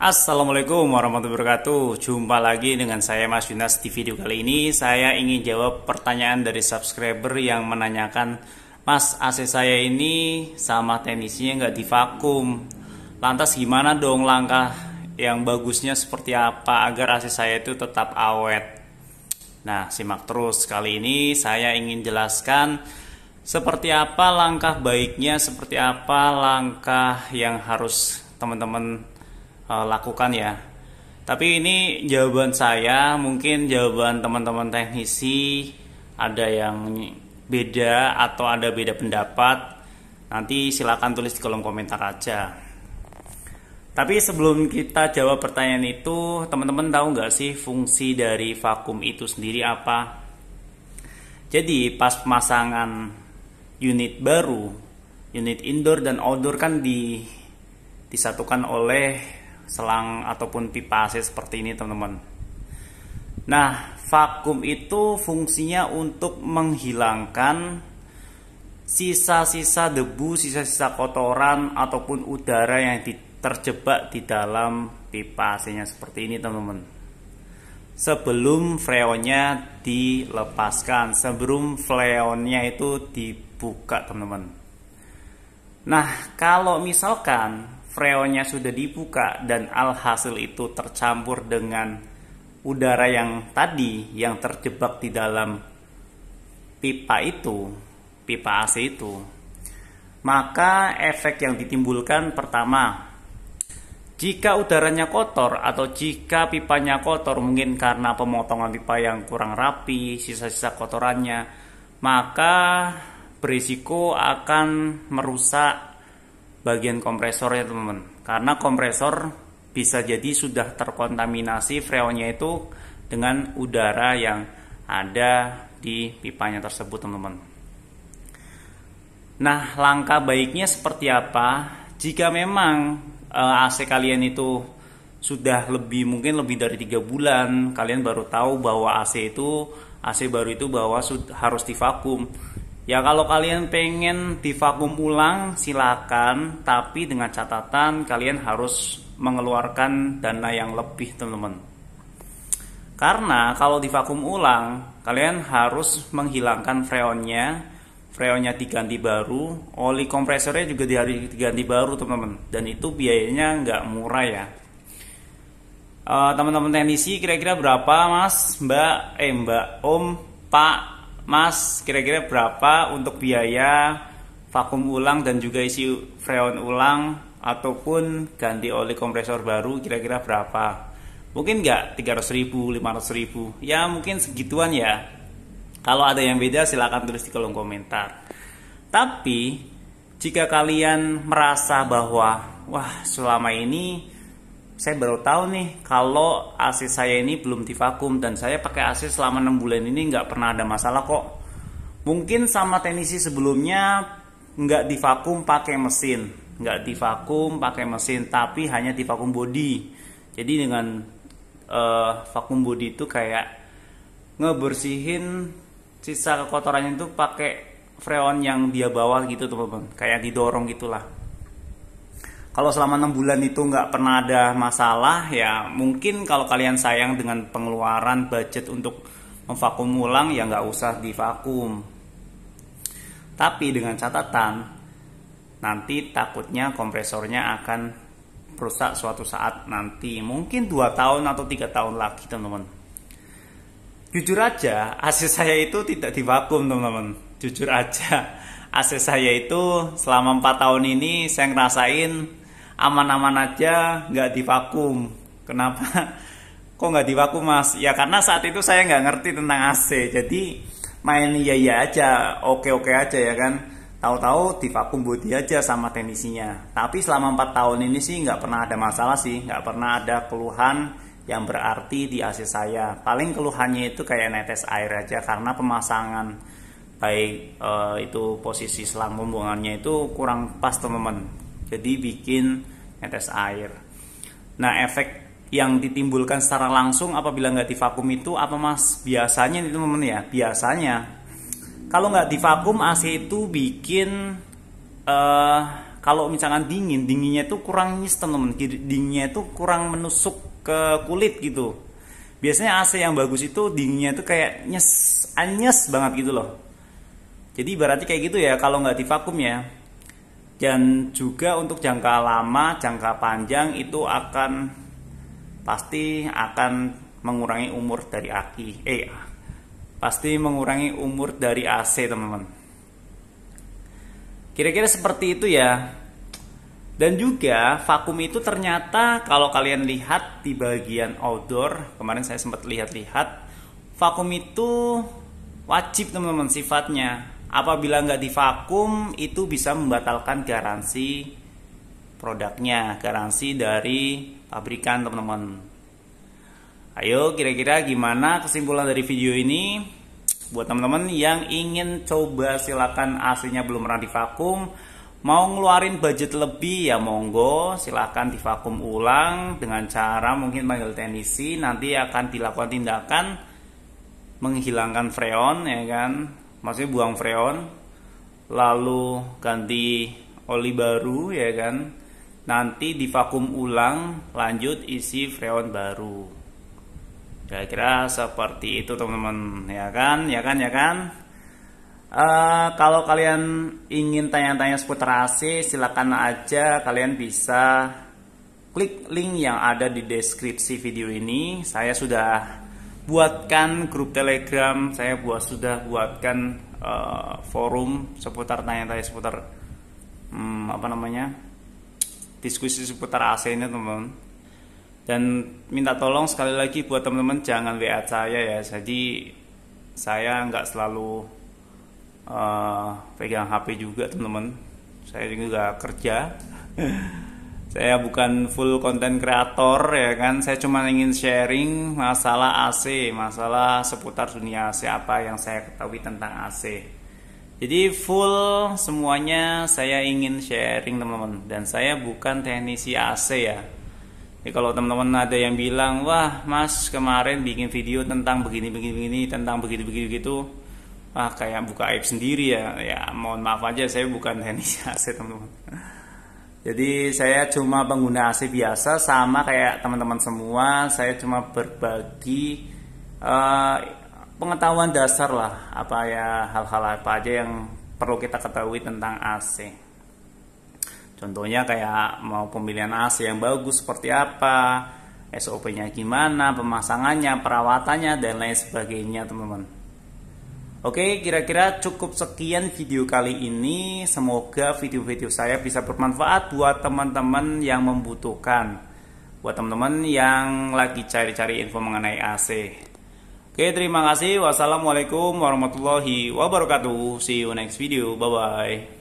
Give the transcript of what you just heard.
Assalamualaikum warahmatullahi wabarakatuh Jumpa lagi dengan saya Mas Yunas Di video kali ini saya ingin jawab pertanyaan dari subscriber yang menanyakan Mas AC saya ini sama tenisnya nggak divakum Lantas gimana dong langkah yang bagusnya seperti apa agar AC saya itu tetap awet Nah simak terus kali ini saya ingin jelaskan seperti apa langkah baiknya, seperti apa langkah yang harus teman-teman uh, lakukan ya. Tapi ini jawaban saya, mungkin jawaban teman-teman teknisi ada yang beda atau ada beda pendapat. Nanti silakan tulis di kolom komentar aja. Tapi sebelum kita jawab pertanyaan itu, teman-teman tahu nggak sih fungsi dari vakum itu sendiri apa? Jadi pas pemasangan unit baru, unit indoor dan outdoor kan di, disatukan oleh selang ataupun pipa AC seperti ini teman-teman nah vakum itu fungsinya untuk menghilangkan sisa-sisa debu, sisa-sisa kotoran ataupun udara yang terjebak di dalam pipa AC-nya seperti ini teman-teman sebelum freonnya dilepaskan sebelum freonnya itu dibuka teman-teman nah kalau misalkan freonnya sudah dibuka dan alhasil itu tercampur dengan udara yang tadi yang terjebak di dalam pipa itu, pipa AC itu, maka efek yang ditimbulkan pertama jika udaranya kotor atau jika pipanya kotor mungkin karena pemotongan pipa yang kurang rapi, sisa-sisa kotorannya, maka berisiko akan merusak bagian kompresor ya teman-teman karena kompresor bisa jadi sudah terkontaminasi freonnya itu dengan udara yang ada di pipanya tersebut teman-teman nah langkah baiknya seperti apa jika memang e, eh, AC kalian itu sudah lebih mungkin lebih dari tiga bulan kalian baru tahu bahwa AC itu AC baru itu bahwa harus divakum Ya kalau kalian pengen divakum ulang silakan, tapi dengan catatan kalian harus mengeluarkan dana yang lebih teman-teman. Karena kalau divakum ulang, kalian harus menghilangkan freonnya, freonnya diganti baru, oli kompresornya juga diganti baru teman-teman, dan itu biayanya nggak murah ya. Eh, teman-teman uh, teknisi kira-kira berapa mas, mbak, eh mbak, om, pak, Mas, kira-kira berapa untuk biaya vakum ulang dan juga isi freon ulang ataupun ganti oli kompresor baru kira-kira berapa? Mungkin nggak 300 ribu, 500 ribu, ya mungkin segituan ya. Kalau ada yang beda silahkan tulis di kolom komentar. Tapi jika kalian merasa bahwa wah selama ini saya baru tahu nih kalau AC saya ini belum divakum dan saya pakai AC selama 6 bulan ini nggak pernah ada masalah kok. Mungkin sama teknisi sebelumnya nggak divakum pakai mesin, nggak divakum pakai mesin, tapi hanya divakum body. Jadi dengan uh, vakum body itu kayak ngebersihin sisa kekotorannya itu pakai freon yang dia bawa gitu teman-teman, kayak didorong gitulah kalau selama enam bulan itu nggak pernah ada masalah ya mungkin kalau kalian sayang dengan pengeluaran budget untuk memvakum ulang ya nggak usah divakum tapi dengan catatan nanti takutnya kompresornya akan rusak suatu saat nanti mungkin dua tahun atau tiga tahun lagi teman-teman jujur aja AC saya itu tidak divakum teman-teman jujur aja AC saya itu selama 4 tahun ini saya ngerasain aman-aman aja nggak divakum kenapa kok nggak divakum mas ya karena saat itu saya nggak ngerti tentang AC jadi main iya iya aja oke oke aja ya kan tahu-tahu divakum body aja sama teknisinya tapi selama empat tahun ini sih nggak pernah ada masalah sih nggak pernah ada keluhan yang berarti di AC saya paling keluhannya itu kayak netes air aja karena pemasangan baik eh, itu posisi selang pembuangannya itu kurang pas teman-teman jadi bikin netes air nah efek yang ditimbulkan secara langsung apabila nggak divakum itu apa mas biasanya itu teman ya biasanya kalau nggak divakum AC itu bikin uh, kalau misalkan dingin dinginnya itu kurang nyistem temen, dinginnya itu kurang menusuk ke kulit gitu biasanya AC yang bagus itu dinginnya itu kayak nyes anyes banget gitu loh jadi berarti kayak gitu ya kalau nggak divakum ya dan juga untuk jangka lama, jangka panjang itu akan pasti akan mengurangi umur dari aki. Eh, pasti mengurangi umur dari AC, teman-teman. Kira-kira seperti itu ya. Dan juga vakum itu ternyata kalau kalian lihat di bagian outdoor, kemarin saya sempat lihat-lihat, vakum itu wajib teman-teman sifatnya apabila nggak divakum itu bisa membatalkan garansi produknya garansi dari pabrikan teman-teman ayo kira-kira gimana kesimpulan dari video ini buat teman-teman yang ingin coba silakan ac belum pernah divakum mau ngeluarin budget lebih ya monggo silakan divakum ulang dengan cara mungkin panggil teknisi nanti akan dilakukan tindakan menghilangkan freon ya kan maksudnya buang freon lalu ganti oli baru ya kan nanti divakum ulang lanjut isi freon baru kira-kira seperti itu teman-teman ya kan ya kan ya kan Uh, kalau kalian ingin tanya-tanya seputar AC, silakan aja kalian bisa klik link yang ada di deskripsi video ini. Saya sudah buatkan grup Telegram, saya buat sudah buatkan uh, forum seputar tanya-tanya seputar hmm, apa namanya diskusi seputar AC ini teman-teman. Dan minta tolong sekali lagi buat teman-teman jangan WA saya ya. Jadi saya nggak selalu uh, pegang HP juga teman-teman. Saya juga kerja. saya bukan full content creator ya kan saya cuma ingin sharing masalah AC masalah seputar dunia AC apa yang saya ketahui tentang AC jadi full semuanya saya ingin sharing teman-teman dan saya bukan teknisi AC ya jadi kalau teman-teman ada yang bilang wah mas kemarin bikin video tentang begini begini begini tentang begitu-begitu gitu wah kayak buka aib sendiri ya ya mohon maaf aja saya bukan teknisi AC teman-teman jadi saya cuma pengguna AC biasa sama kayak teman-teman semua. Saya cuma berbagi uh, pengetahuan dasar lah apa ya hal-hal apa aja yang perlu kita ketahui tentang AC. Contohnya kayak mau pemilihan AC yang bagus seperti apa, SOP-nya gimana, pemasangannya, perawatannya dan lain sebagainya teman-teman. Oke, kira-kira cukup sekian video kali ini. Semoga video-video saya bisa bermanfaat buat teman-teman yang membutuhkan. Buat teman-teman yang lagi cari-cari info mengenai AC. Oke, terima kasih. Wassalamualaikum warahmatullahi wabarakatuh. See you next video. Bye-bye.